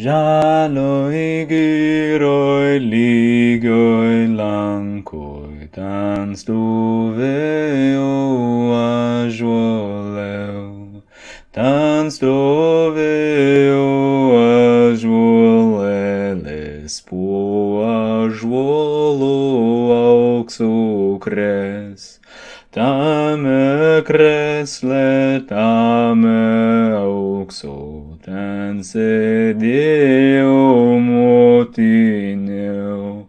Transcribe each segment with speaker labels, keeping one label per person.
Speaker 1: Jalo e giro e ligio e lanco e tans dove o ajo leu, tans dove o ajo le les po ajo lo auxo cres. tame kresle, tame aukso, ten sėdėjau motiniau.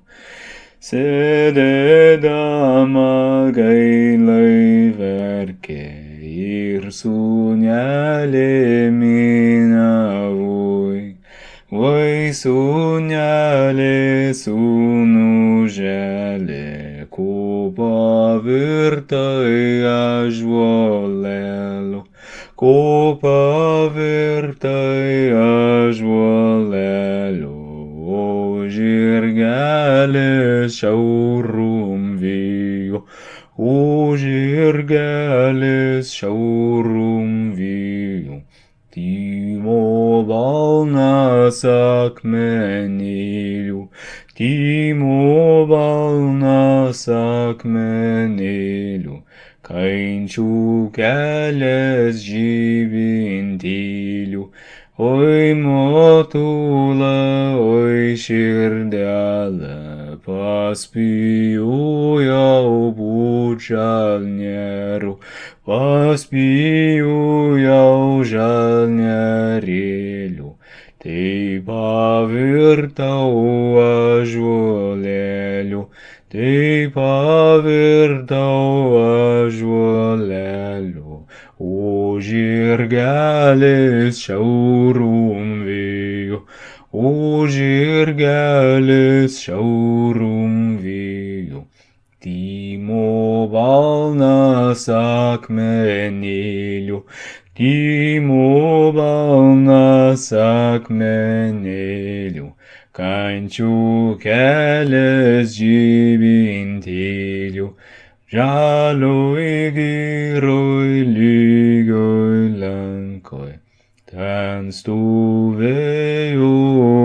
Speaker 1: Sėdėdama gailai verkė ir sunelė minavui. Vai sunelė sunuželė kupo virto į ažuolėlų, kupo virto į ažuolėlų, o žirgelis šiaurum vyjo, o žirgelis šiaurum. kas akmenėlių, Timo balnas akmenėlių, Kainčių kelias žyvintėlių, Oi motula, oi širdelė, paspijujau būčalnerų, paspijujau žalnerų. ir tau ažuolėlių, tai pavirdau ažuolėlių, o žirgelis šiaurum vyju, o žirgelis šiaurum vyju. Tymo balnas akmenėlių, Tymo balnas akmenėlių kančių kelias žyvintėlių, žaloj gyroj lygioj lankoj, ten stovėjo